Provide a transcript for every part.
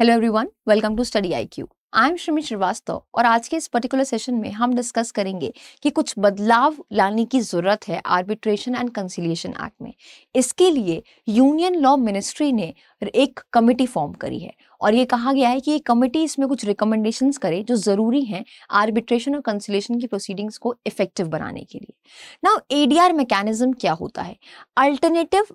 Hello everyone welcome to Study IQ I am Shramit Srivastava और आज के इस पर्टिकुलर सेशन में हम डिस्कस करेंगे कि कुछ बदलाव लाने की ज़रूरत है आर्बिट्रेशन एंड कंसिलिएशन एक्ट में इसके लिए यूनियन लॉ मिनिस्ट्री ने एक कमेटी फॉर्म करी है और ये कहा गया है कि ये कमेटी इसमें कुछ रिकमेंडेशन करे जो ज़रूरी हैं आर्बिट्रेशन और कंसिलेशन की प्रोसीडिंग्स को इफेक्टिव बनाने के लिए ना एडीआर मैकेनिज्म क्या होता है अल्टरनेटिव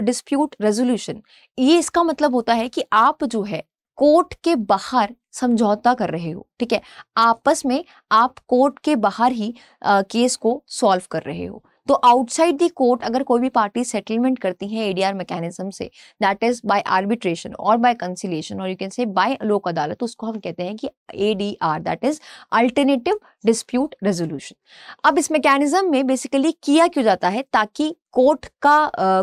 डिस्प्यूट रेजोल्यूशन ये इसका मतलब होता है कि आप जो है कोर्ट के बाहर समझौता कर रहे हो ठीक है आपस में आप कोर्ट के बाहर ही आ, केस को सॉल्व कर रहे हो तो आउटसाइड दी कोर्ट अगर कोई भी पार्टी सेटलमेंट करती है एडीआर मैकेनिज्म से दैट इज बाय आर्बिट्रेशन और बाय कंसिलेशन और you can say by Lok Adalat उसको हम कहते हैं कि ADR that is alternative dispute resolution अब इस मैकेनिज्म में बेसिकली किया क्यों जाता है ताकि कोर्ट का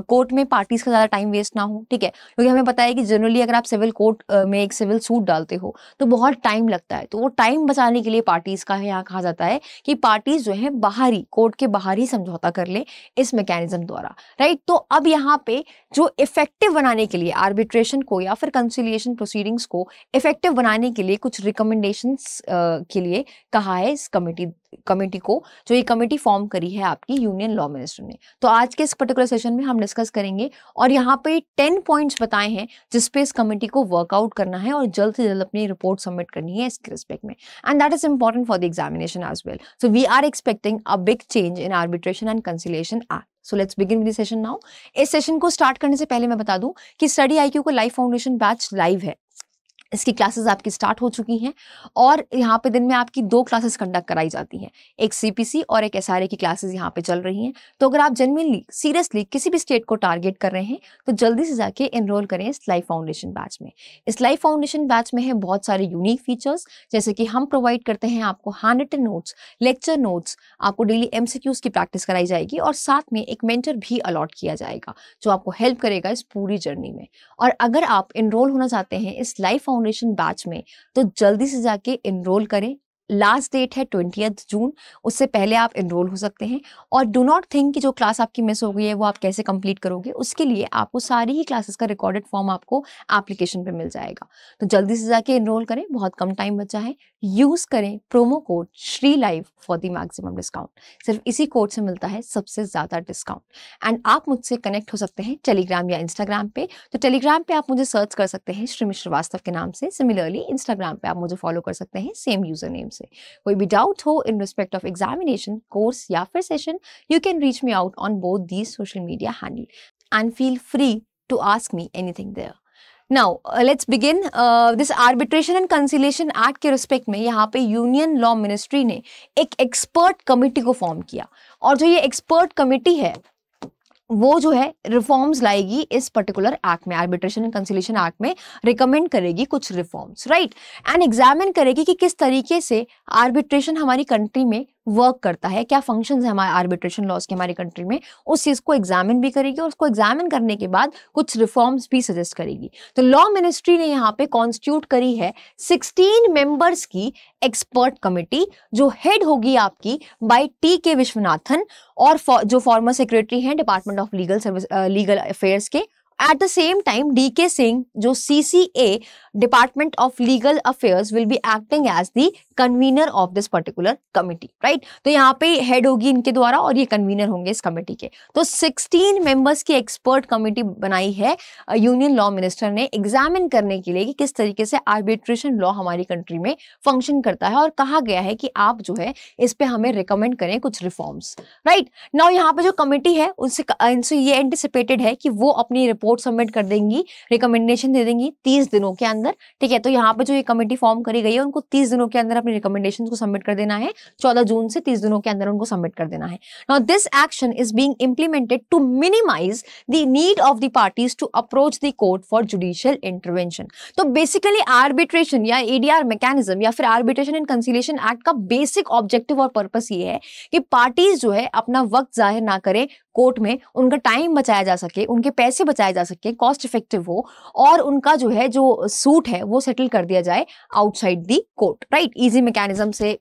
कोर्ट में पार्टीज का ज़्यादा टाइम वेस्ट ना हो ठीक है क्योंकि हमें पता है कि जनरली अगर आप सिविल कोर्ट में एक सिविल सूट डालते हो तो बहुत टाइम लगता है तो वो टाइम बचाने के लिए पार्टीज का है यहाँ कहा जाता है कि पार्टीज जो है बाहरी कोर्ट के बाहर ही समझौता कर ले इस मैकेनिज्म द्वारा राइट तो अब यहाँ पे जो इफेक्टिव बनाने के लिए आर्बिट्रेशन को या फिर कंसिलियेशन प्रोसीडिंग्स को इफेक्टिव बनाने के लिए कुछ रिकमेंडेशन के लिए कहा है इस कमेटी कमेटी को जो ये कमेटी फॉर्म करी है आपकी यूनियन लॉ मिनिस्टर ने तो आज के इस पर्टिकुलर सेशन में हम डिस्कस करेंगे और यहाँ पे टेन पॉइंट्स बताए हैं जिसपे इस कमेटी को वर्कआउट करना है और जल्द से जल्द अपनी रिपोर्ट सबमिट करनी है इसके रिस्पेक्ट में and that is important for the examination as well so we are expecting a big change in arbitration and conciliation act so let's begin with session now इस सेशन को start करने से पहले मैं बता दूं कि स्टडी आईक्यू का लाइव फाउंडेशन बैच लाइव है इसकी क्लासेस आपकी स्टार्ट हो चुकी हैं और यहाँ पे दिन में आपकी दो क्लासेस कंडक्ट कराई जाती हैं एक सीपीसी और एक एस की क्लासेस यहाँ पे चल रही हैं तो अगर आप जेनविनली सीरियसली किसी भी स्टेट को टारगेट कर रहे हैं तो जल्दी से जाके एनरोल करें इस लाइफ फाउंडेशन बैच में इस लाइफ फाउंडेशन बैच में है बहुत सारे यूनिक फीचर्स जैसे कि हम प्रोवाइड करते हैं आपको handwritten notes lecture notes आपको डेली एम की प्रैक्टिस कराई जाएगी और साथ में एक मेंटर भी अलॉट किया जाएगा जो आपको हेल्प करेगा इस पूरी जर्नी में और अगर आप इनरोल होना चाहते हैं इस लाइफ फाउंडेशन बैच में तो जल्दी से जाके इनरोल करें लास्ट डेट है ट्वेंटी जून उससे पहले आप इनरोल हो सकते हैं और डो नॉट थिंक कि जो क्लास आपकी मिस हो गई है वो आप कैसे कंप्लीट करोगे उसके लिए आपको सारी ही क्लासेस का रिकॉर्डेड फॉर्म आपको एप्लीकेशन पे मिल जाएगा तो जल्दी से जाके इनरोल करें बहुत कम टाइम बचा है यूज़ करें promo code Shri live for the maximum discount सिर्फ इसी कोड से मिलता है सबसे ज़्यादा डिस्काउंट एंड आप मुझसे कनेक्ट हो सकते हैं टेलीग्राम या इंस्टाग्राम पे तो टेलीग्राम पे आप मुझे सर्च कर सकते हैं श्रीमी श्रीवास्तव के नाम से सिमिलरली इंस्टाग्राम पे आप मुझे फॉलो कर सकते हैं सेम यूज़र नेम से कोई भी डाउट हो in respect of examination course या फिर session you can reach me out on both these social media handle and feel free to ask me any anything there now let's begin this arbitration and conciliation act के respect में यहाँ पे union law ministry ने एक expert committee को form किया और जो ये एक्सपर्ट कमेटी है वो जो है रिफॉर्म्स लाएगी इस पर्टिकुलर एक्ट में आर्बिट्रेशन एंड कंसिलेशन एक्ट में रिकमेंड करेगी कुछ रिफॉर्म्स राइट एंड एग्जामिन करेगी कि किस तरीके से आर्बिट्रेशन हमारी कंट्री में वर्क करता है क्या फंक्शन है हमारे आर्बिट्रेशन लॉज के हमारे कंट्री में उस चीज़ को एग्जामिन भी करेगी और उसको एग्जामिन करने के बाद कुछ रिफॉर्म्स भी सजेस्ट करेगी तो लॉ मिनिस्ट्री ने यहाँ पे कॉन्स्टिट्यूट करी है सिक्सटीन मेंबर्स की एक्सपर्ट कमेटी जो हेड होगी आपकी बाय टी uh, के विश्वनाथन और फौ, जो फॉर्मर सेक्रेटरी हैं department of legal service legal affairs के at the same time D K Singh जो C C A department of legal affairs will be acting as the convener of this particular committee right तो यहाँ पे head होगी इनके द्वारा और ये कन्वीनर होंगे इस कमेटी के तो 16 मेंबर्स की एक्सपर्ट कमेटी बनाई है यूनियन लॉ मिनिस्टर ने एग्जामिन करने के लिए कि किस तरीके से आर्बिट्रेशन लॉ हमारी कंट्री में फंक्शन करता है और कहा गया है कि आप जो है इस पर हमें रिकमेंड करें कुछ रिफॉर्म्स राइट नाउ यहाँ पे जो कमेटी है उनसे ये एंटिसिपेटेड है कि वो अपनी रिपोर्ट रिपोर्ट सबमिट कर देंगी रिकमेंडेशन दे देंगी तीस दिनों के अंदर ठीक है तो यहाँ पे जो ये कमेटी फॉर्म करी गई है उनको तीस दिनों के अंदर अपनी रिकमेंडेशन को सबमिट कर देना है चौदह जून से तीस दिनों के अंदर उनको सबमिट कर देना है now this action is being implemented to minimise the need of the parties to approach the court for judicial intervention तो बेसिकली आर्बिट्रेशन या एडीआर मैकेनिज्म या फिर आर्बिट्रेशन एंड कंसिलेशन एक्ट का बेसिक ऑब्जेक्टिव और purpose ये है कि parties जो है अपना वक्त जाहिर ना करें कोर्ट में उनका टाइम बचाया जा सके उनके पैसे बचाए जा सके कॉस्ट इफेक्टिव हो और उनका जो है जो सूट है वो सेटल कर दिया जाए outside the court right easy mechanism से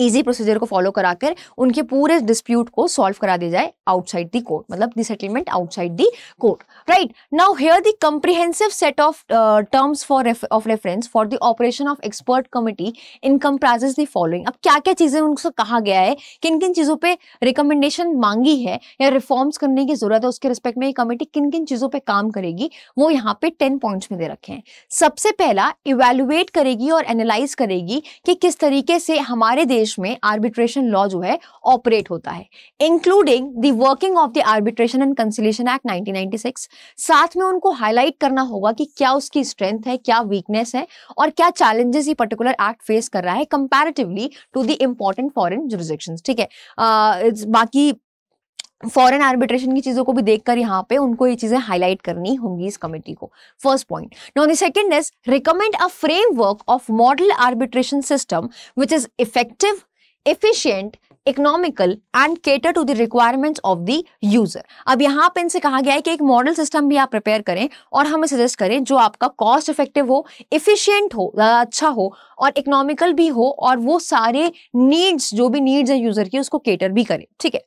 ईजी प्रोसीजर को फॉलो कराकर उनके पूरे डिस्प्यूट को सॉल्व करा दिया जाए आउटसाइड दी कोर्ट मतलब the settlement outside the court right now here the comprehensive set of terms for of reference for the operation of expert committee in comprises the following अब क्या क्या चीजें उनसे कहा गया है किन किन चीजों पर रिकमेंडेशन मांगी है या रिफॉर्म्स करने की जरूरत है उसके रिस्पेक्ट में ये कमेटी किन किन चीजों पर काम करेगी वो यहाँ पे टेन पॉइंट्स में दे रखे हैं सबसे पहला इवेलुएट करेगी और एनालाइज करेगी कि किस तरीके से हमारे देश में आर्बिट्रेशन लॉ जो है ऑपरेट होता है including the working of the arbitration and conciliation act 1996 साथ में उनको हाईलाइट करना होगा कि क्या उसकी स्ट्रेंथ है क्या वीकनेस है और क्या चैलेंजेस ये पर्टिकुलर एक्ट फेस कर रहा है comparatively to the important foreign jurisdiction ठीक है uh, बाकी फॉरेन आर्बिट्रेशन की चीज़ों को भी देखकर यहाँ पे उनको ये चीज़ें हाईलाइट करनी होंगी इस कमेटी को first point now the second is recommend a framework of model arbitration system which is effective efficient economical and cater to the requirements of the user अब यहाँ पे इनसे कहा गया है कि एक मॉडल सिस्टम भी आप प्रिपेयर करें और हमें सजेस्ट करें जो आपका कॉस्ट इफेक्टिव हो इफिशियंट हो अच्छा हो और इकोनॉमिकल भी हो और वो सारे नीड्स जो भी नीड्स है यूजर की उसको केटर भी करें ठीक है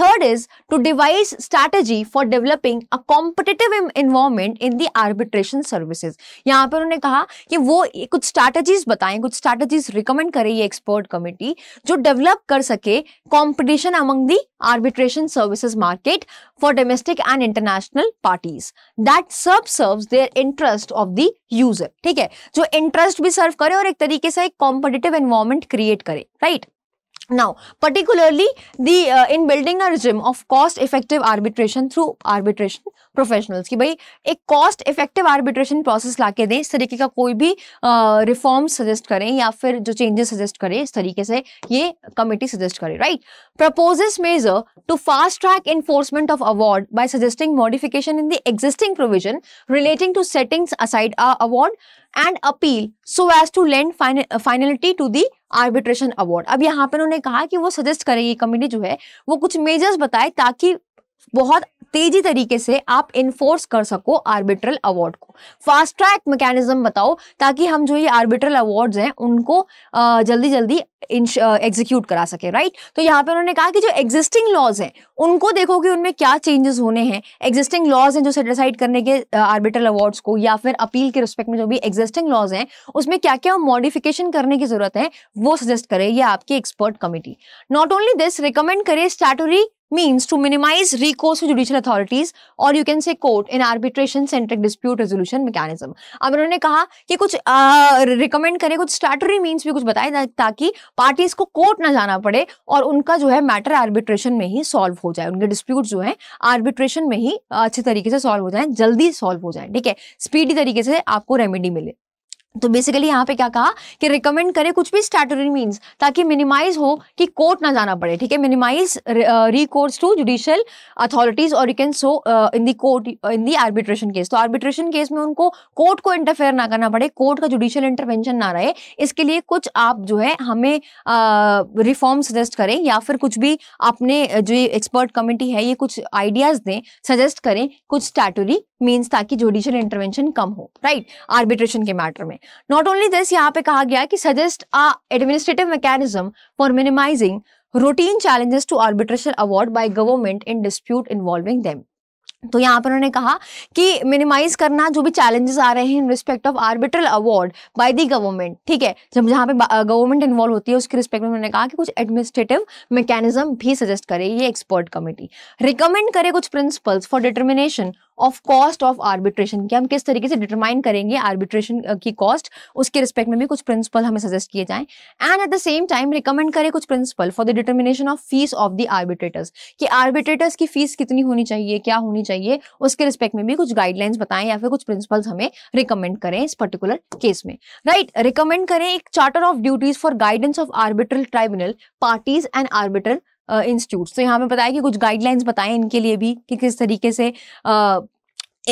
third is to devise strategy for developing a competitive environment in the arbitration services यहाँ पर उन्होंने कहा कि वो कुछ स्ट्रैटेजीज बताएं कुछ स्ट्रैटेजीज रिकमेंड करे ये एक्सपर्ट कमेटी जो डेवलप कर सके today competition among the arbitration services market for domestic and international parties that serve serves their interest of the user ठीक है जो interest भी serve करे और एक तरीके से एक competitive environment create करे right Now, particularly the uh, in building a regime of cost effective arbitration through arbitration professionals. Ki bhai, a cost effective arbitration process laake de, is tarike ka koi bhi uh, reforms suggest kare, ya fir jo changes suggest kare, is tarike se ye committee suggest kare, right? Proposes measure to fast track enforcement of award by suggesting modification in the existing provision relating to settings aside award and appeal so as to lend fin uh, finality to the arbitration award अब यहाँ पे उन्होंने कहा कि वो suggest करेगी committee जो है वो कुछ मेजर्स बताए ताकि बहुत तेजी तरीके से आप इन्फोर्स कर सको आर्बिट्रल अवार्ड को फास्ट ट्रैक मैकेनिज्म बताओ ताकि हम जो ये आर्बिट्रल अवार्ड्स हैं उनको जल्दी जल्दी एग्जीक्यूट करा सके राइट तो यहाँ पे उन्होंने कहा कि जो एग्जिस्टिंग लॉज हैं उनको देखो कि उनमें क्या चेंजेस होने हैं एग्जिस्टिंग लॉज हैं जो सेटिसाइड करने के आर्बिट्रल अवार्ड्स को या फिर अपील के रिस्पेक्ट में जो भी एग्जिस्टिंग लॉज हैं उसमें क्या क्या मॉडिफिकेशन करने की जरूरत है वो सजेस्ट करे ये आपकी expert committee not only this recommend करे statutory means to minimize recourse to judicial authorities or you can say court in arbitration centric dispute resolution mechanism अब उन्होंने कहा कि कुछ रिकमेंड करें कुछ स्टैटरी मीन्स भी कुछ बताए ताकि पार्टीज को कोर्ट ना जाना पड़े और उनका जो है मैटर आर्बिट्रेशन में ही सॉल्व हो जाए उनके डिस्प्यूट जो है आर्बिट्रेशन में ही अच्छे तरीके से सॉल्व हो जाए जल्दी सॉल्व हो जाए ठीक है स्पीडी तरीके से आपको रेमेडी मिले तो बेसिकली यहाँ पे क्या कहा कि रिकमेंड करे कुछ भी स्टैटरी मीन्स ताकि मिनिमाइज हो कि कोर्ट ना जाना पड़े ठीक है minimise recourse to judicial authorities और you can so in the court in the arbitration case तो आर्बिट्रेशन केस में उनको कोर्ट को इंटरफेयर ना करना पड़े कोर्ट का जुडिशियल इंटरवेंशन ना रहे इसके लिए कुछ आप जो है हमें रिफॉर्म uh, सजेस्ट करें या फिर कुछ भी अपने uh, जो एक्सपर्ट कमिटी है ये कुछ आइडियाज दें सजेस्ट करें कुछ स्टैटरी मीन्स ताकि जुडिशियल इंटरवेंशन कम हो राइट आर्बिट्रेशन के मैटर में नॉट ओनली दिस यहाँ पे कहा गया कि suggest a administrative mechanism for minimising routine challenges to arbitration award by government in dispute involving them तो यहाँ पर उन्होंने कहा कि मिनिमाइज करना जो भी चैलेंजेस आ रहे हैं in respect of arbitral award by the government ठीक है जब जहाँ पे गवर्नमेंट इन्वॉल्व होती है उसके रिस्पेक्ट में उन्होंने कहा कि कुछ एडमिनिस्ट्रेटिव मैकेनिज्म भी सजेस्ट करे ये एक्सपर्ट कमेटी रिकमेंड करे कुछ principles for determination of cost of arbitration कि हम किस तरीके से डिटरमाइन करेंगे आर्बिट्रेशन की कॉस्ट उसके रिस्पेक्ट में भी कुछ प्रिंसिपल हमें सजेस्ट किए जाएं and at the same time recommend करें कुछ principle for the determination of fees of the arbitrators कि आर्बिट्रेटर्स की फीस कितनी होनी चाहिए क्या होनी चाहिए उसके रिस्पेक्ट में भी कुछ गाइडलाइंस बताएं या फिर कुछ प्रिंसिपल्स हमें रिकमेंड करें इस पर्टिकुलर केस में राइट right, रिकमेंड करें एक charter of duties for guidance of arbitral tribunal parties and arbitral institute तो यहाँ पे बताया कि कुछ गाइडलाइंस बताएं इनके लिए भी कि किस तरीके से uh,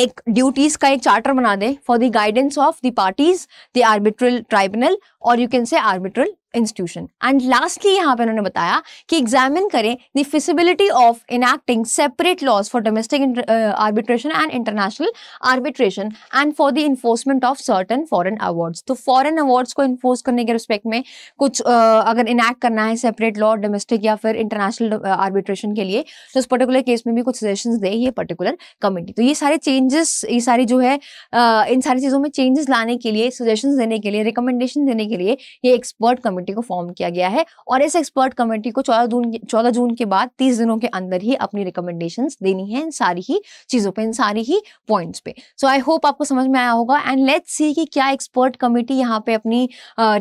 एक ड्यूटीज का एक चार्टर बना दे for the guidance of the parties the arbitral tribunal और you can say arbitral institution and lastly यहाँ पे उन्होंने बताया कि एग्जामिन करें the feasibility of enacting separate laws for domestic arbitration and international arbitration and for the enforcement of certain foreign awards तो foreign awards को enforce करने के रिस्पेक्ट में कुछ uh, अगर इनैक्ट करना है सेपरेट लॉ डोमेस्टिक या फिर इंटरनेशनल आर्बिट्रेशन uh, के लिए तो उस पर्टिकुलर केस में भी कुछ सजेशन दे ये पर्टिकुलर कमेटी तो ये सारे चेंजेस ये सारी जो है uh, इन सारी चीज़ों में चेंजेस लाने के लिए सजेशन देने के लिए रिकमेंडेशन देने के लिए ये एक्सपर्ट कमेटी कमेटी को फॉर्म किया गया है और इस एक्सपर्ट कमेटी को चौदह जून चौदह जून के बाद तीस दिनों के अंदर ही अपनी रिकमेंडेशन देनी है इन सारी ही चीज़ों पर इन सारी ही पॉइंट्स पे सो आई होप आपको समझ में आया होगा एंड लेट्स सी कि क्या एक्सपर्ट कमेटी यहाँ पे अपनी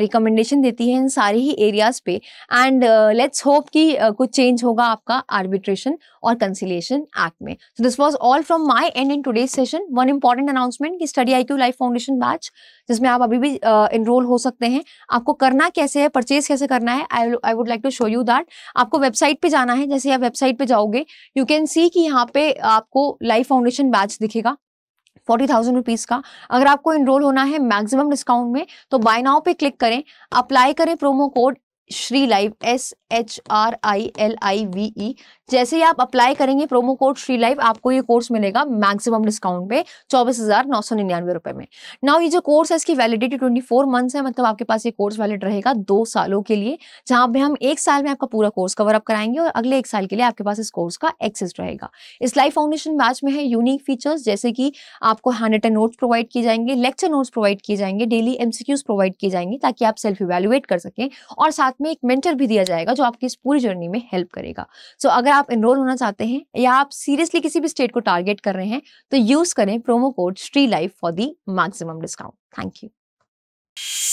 रिकमेंडेशन uh, देती है इन सारी ही एरियाज पे एंड लेट्स होप कि uh, कुछ चेंज होगा आपका आर्बिट्रेशन और कंसिलेशन एक्ट में so this was all from my end in today session one important announcement कि study I Q life foundation batch जिसमें आप अभी भी इनरोल uh, हो सकते हैं आपको करना कैसे है परचेज कैसे करना है I I would like to show you that आपको वेबसाइट पे जाना है जैसे आप वेबसाइट पे जाओगे यू कैन सी कि यहाँ पे आपको लाइफ फाउंडेशन बैच दिखेगा फोर्टी थाउजेंड रुपीज़ का अगर आपको इनरोल होना है मैक्सिमम डिस्काउंट में तो बाय नाउ पे क्लिक करें अप्लाई करें promo code Shri live S H R I L I V E जैसे ही आप अप्लाई करेंगे प्रोमो कोड श्री लाइव आपको ये कोर्स मिलेगा मैक्सिमम डिस्काउंट पे चौबीस हजार नौ सौ निन्यानवे रुपए में नाउ ये जो कोर्स है इसकी वैलिडिटी ट्वेंटी फोर मंथ्स है मतलब आपके पास ये कोर्स वैलिड रहेगा दो सालों के लिए जहां पे हम एक साल में आपका पूरा कोर्स कवर अप कराएंगे और अगले एक साल के लिए आपके पास इस कोर्स का एक्सेस रहेगा इस लाइव फाउंडेशन बैच में है यूनिक फीचर्स जैसे कि आपको हैंड रिटन नोट्स प्रोवाइड किए जाएंगे लेक्चर नोट्स प्रोवाइड किए जाएंगे डेली एमसीक्यूज प्रोवाइड किए जाएंगे ताकि आप सेल्फ इवेल्युएट कर सकें और साथ साथ में एक मेंटर भी दिया जाएगा जो आपकी इस पूरी जर्नी में हेल्प करेगा सो so, अगर आप इनरोल होना चाहते हैं या आप सीरियसली किसी भी स्टेट को टारगेट कर रहे हैं तो यूज करें प्रोमो कोड स्ट्री life for the maximum discount thank you